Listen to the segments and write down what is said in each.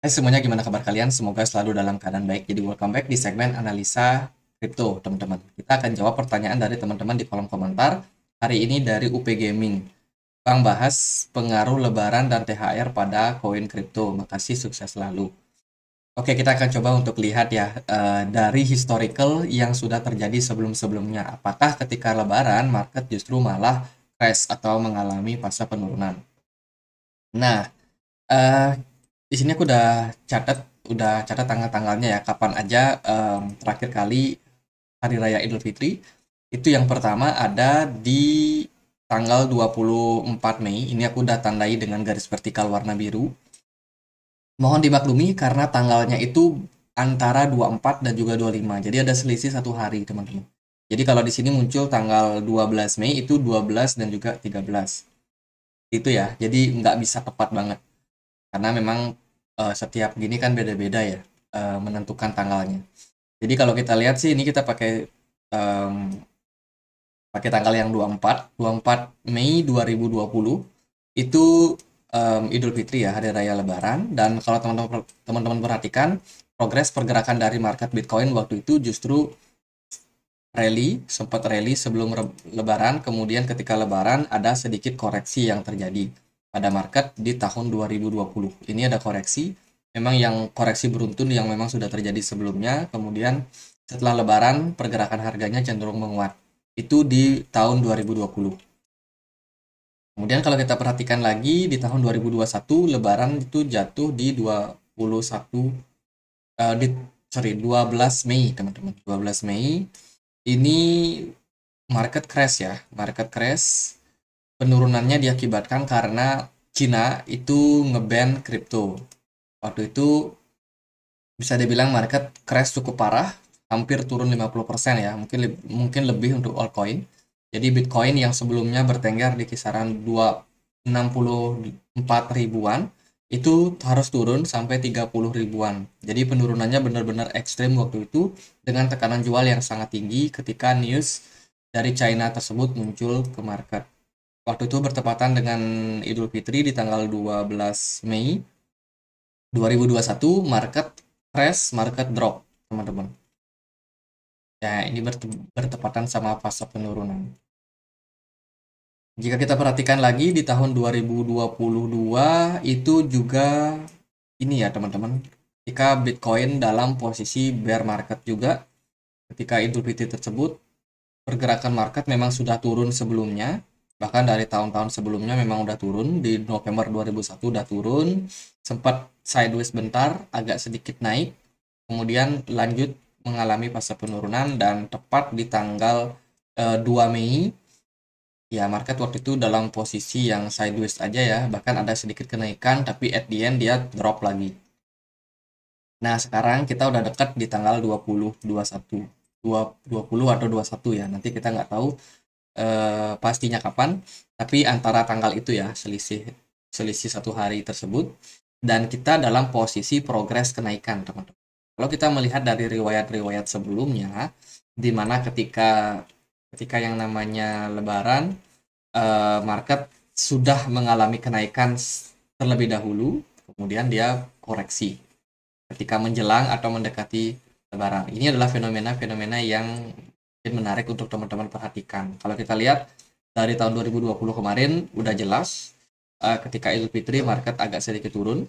Hai semuanya, gimana kabar kalian? Semoga selalu dalam keadaan baik. Jadi welcome back di segmen analisa crypto, teman-teman. Kita akan jawab pertanyaan dari teman-teman di kolom komentar hari ini dari UP Gaming. Bang bahas pengaruh lebaran dan THR pada koin kripto. Makasih, sukses selalu. Oke, kita akan coba untuk lihat ya eh, dari historical yang sudah terjadi sebelum-sebelumnya. Apakah ketika lebaran market justru malah crash atau mengalami fase penurunan? Nah, uh, di sini aku udah catat udah catat tanggal-tanggalnya ya kapan aja um, terakhir kali hari raya Idul Fitri itu yang pertama ada di tanggal 24 Mei ini aku udah tandai dengan garis vertikal warna biru mohon dimaklumi karena tanggalnya itu antara 24 dan juga 25 jadi ada selisih satu hari teman-teman jadi kalau di sini muncul tanggal 12 Mei itu 12 dan juga 13 itu ya jadi nggak bisa tepat banget karena memang uh, setiap gini kan beda-beda ya uh, menentukan tanggalnya. Jadi kalau kita lihat sih ini kita pakai um, pakai tanggal yang 24, 24 Mei 2020 itu um, Idul Fitri ya, hari raya lebaran dan kalau teman-teman teman-teman perhatikan progres pergerakan dari market Bitcoin waktu itu justru rally, sempat rally sebelum lebaran, kemudian ketika lebaran ada sedikit koreksi yang terjadi pada market di tahun 2020. Ini ada koreksi, memang yang koreksi beruntun yang memang sudah terjadi sebelumnya, kemudian setelah lebaran pergerakan harganya cenderung menguat. Itu di tahun 2020. Kemudian kalau kita perhatikan lagi di tahun 2021 lebaran itu jatuh di 21 uh, eh, di sorry 12 Mei, teman-teman. 12 Mei. Ini market crash ya, market crash penurunannya diakibatkan karena Cina itu ngeban kripto. Waktu itu bisa dibilang market crash cukup parah, hampir turun 50% ya, mungkin mungkin lebih untuk altcoin. Jadi Bitcoin yang sebelumnya bertengger di kisaran 264 ribuan itu harus turun sampai 30 ribuan. Jadi penurunannya benar-benar ekstrim waktu itu dengan tekanan jual yang sangat tinggi ketika news dari China tersebut muncul ke market. Waktu itu bertepatan dengan Idul Fitri di tanggal 12 Mei 2021, market crash, market drop, teman-teman. Ya, ini bertepatan sama fase penurunan. Jika kita perhatikan lagi di tahun 2022 itu juga ini ya teman-teman. jika Bitcoin dalam posisi bear market juga ketika Idul Fitri tersebut pergerakan market memang sudah turun sebelumnya bahkan dari tahun-tahun sebelumnya memang udah turun di November 2001 udah turun sempat sideways bentar agak sedikit naik kemudian lanjut mengalami fase penurunan dan tepat di tanggal 2 eh, Mei ya market waktu itu dalam posisi yang sideways aja ya bahkan ada sedikit kenaikan tapi at the end dia drop lagi nah sekarang kita udah dekat di tanggal 20 21 20 atau 21 ya nanti kita nggak tahu eh, pastinya kapan tapi antara tanggal itu ya selisih selisih satu hari tersebut dan kita dalam posisi progres kenaikan teman-teman kalau kita melihat dari riwayat-riwayat sebelumnya di mana ketika ketika yang namanya lebaran eh, market sudah mengalami kenaikan terlebih dahulu kemudian dia koreksi ketika menjelang atau mendekati lebaran. Ini adalah fenomena-fenomena yang mungkin menarik untuk teman-teman perhatikan. Kalau kita lihat dari tahun 2020 kemarin udah jelas uh, ketika Idul Fitri market agak sedikit turun.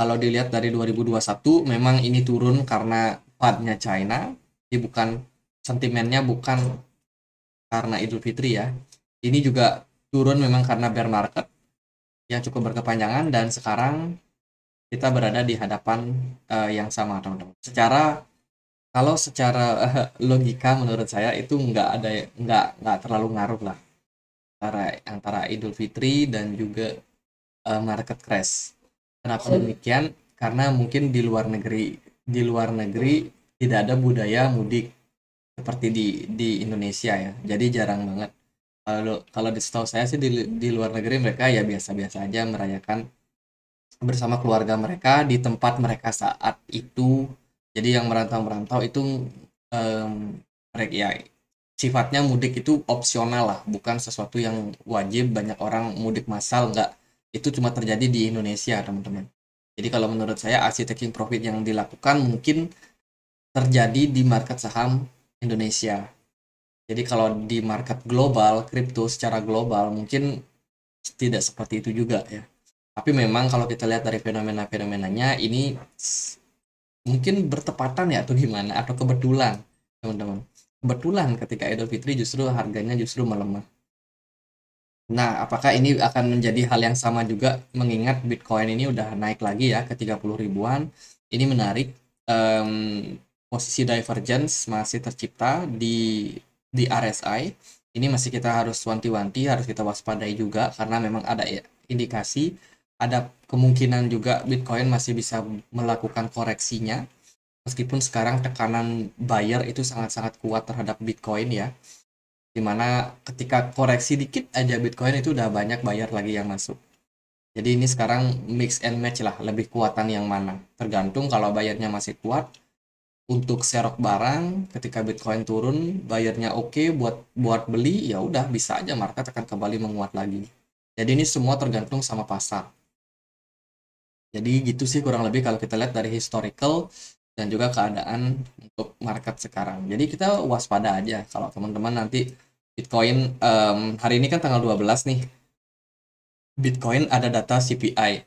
Kalau dilihat dari 2021 memang ini turun karena padnya China. Ini bukan sentimennya bukan karena Idul Fitri ya. Ini juga turun memang karena bear market yang cukup berkepanjangan dan sekarang kita berada di hadapan uh, yang sama teman-teman. Secara kalau secara eh, logika menurut saya itu nggak ada ya, nggak nggak terlalu ngaruh lah antara antara Idul Fitri dan juga uh, market crash. Kenapa oh. demikian? Karena mungkin di luar negeri di luar negeri tidak ada budaya mudik seperti di di Indonesia ya. Jadi jarang banget. Kalau kalau di setahu saya sih di di luar negeri mereka ya biasa-biasa aja merayakan bersama keluarga mereka di tempat mereka saat itu jadi yang merantau-merantau itu um, mereka ya sifatnya mudik itu opsional lah bukan sesuatu yang wajib banyak orang mudik massal nggak itu cuma terjadi di Indonesia teman-teman jadi kalau menurut saya taking profit yang dilakukan mungkin terjadi di market saham Indonesia jadi kalau di market global kripto secara global mungkin tidak seperti itu juga ya tapi memang kalau kita lihat dari fenomena-fenomenanya ini mungkin bertepatan ya atau gimana atau kebetulan teman-teman kebetulan ketika Idul Fitri justru harganya justru melemah nah apakah ini akan menjadi hal yang sama juga mengingat Bitcoin ini udah naik lagi ya ke 30 ribuan ini menarik um, posisi divergence masih tercipta di di RSI ini masih kita harus wanti-wanti harus kita waspadai juga karena memang ada indikasi ada kemungkinan juga Bitcoin masih bisa melakukan koreksinya meskipun sekarang tekanan buyer itu sangat-sangat kuat terhadap Bitcoin ya dimana ketika koreksi dikit aja Bitcoin itu udah banyak buyer lagi yang masuk jadi ini sekarang mix and match lah lebih kuatan yang mana tergantung kalau bayarnya masih kuat untuk serok barang ketika Bitcoin turun bayarnya oke okay, buat buat beli ya udah bisa aja market akan kembali menguat lagi jadi ini semua tergantung sama pasar jadi gitu sih kurang lebih kalau kita lihat dari historical dan juga keadaan untuk market sekarang. Jadi kita waspada aja kalau teman-teman nanti Bitcoin um, hari ini kan tanggal 12 nih. Bitcoin ada data CPI.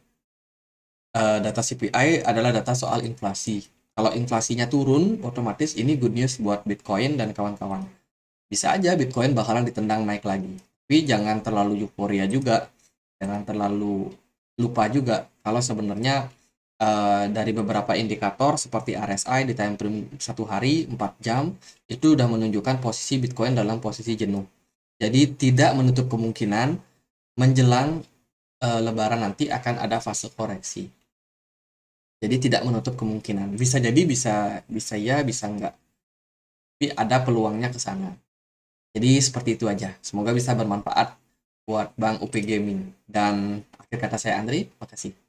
Uh, eh, data CPI adalah data soal inflasi. Kalau inflasinya turun, otomatis ini good news buat Bitcoin dan kawan-kawan. Bisa aja Bitcoin bakalan ditendang naik lagi. Tapi jangan terlalu euforia juga. Jangan terlalu lupa juga kalau sebenarnya uh, dari beberapa indikator seperti RSI di time frame satu hari 4 jam itu sudah menunjukkan posisi Bitcoin dalam posisi jenuh. Jadi tidak menutup kemungkinan menjelang uh, Lebaran nanti akan ada fase koreksi. Jadi tidak menutup kemungkinan. Bisa jadi bisa bisa ya bisa enggak. Tapi ada peluangnya ke sana. Jadi seperti itu aja. Semoga bisa bermanfaat buat Bang UP Gaming dan kata saya Andri, terima kasih.